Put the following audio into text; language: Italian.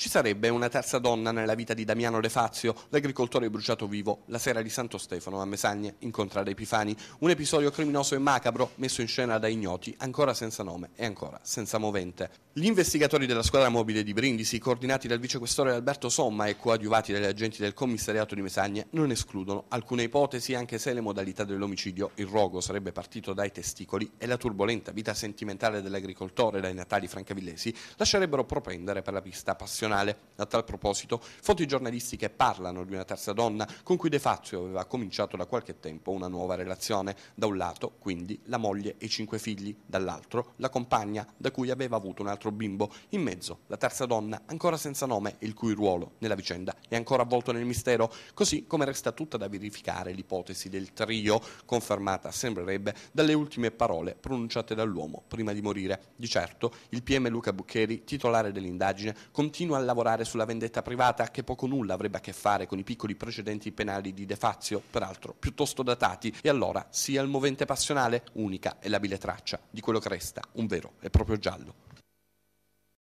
Ci sarebbe una terza donna nella vita di Damiano De Fazio, l'agricoltore bruciato vivo, la sera di Santo Stefano a Mesagne, incontrare Epifani, un episodio criminoso e macabro messo in scena da ignoti, ancora senza nome e ancora senza movente. Gli investigatori della squadra mobile di Brindisi, coordinati dal vicequestore Alberto Somma e coadiuvati dagli agenti del commissariato di Mesagne, non escludono alcune ipotesi anche se le modalità dell'omicidio, il rogo sarebbe partito dai testicoli e la turbolenta vita sentimentale dell'agricoltore dai natali francavillesi lascerebbero propendere per la pista appassionata nazionale. A tal proposito, fonti giornalistiche parlano di una terza donna con cui De Fazio aveva cominciato da qualche tempo una nuova relazione. Da un lato, quindi, la moglie e i cinque figli, dall'altro, la compagna da cui aveva avuto un altro bimbo. In mezzo, la terza donna, ancora senza nome, il cui ruolo nella vicenda è ancora avvolto nel mistero, così come resta tutta da verificare l'ipotesi del trio, confermata, sembrerebbe, dalle ultime parole pronunciate dall'uomo prima di morire. Di certo, il PM Luca Buccheri, titolare dell'indagine, continua a a lavorare sulla vendetta privata che poco nulla avrebbe a che fare con i piccoli precedenti penali di De Fazio, peraltro piuttosto datati, e allora sia il movente passionale, unica e labile traccia di quello che resta, un vero e proprio giallo.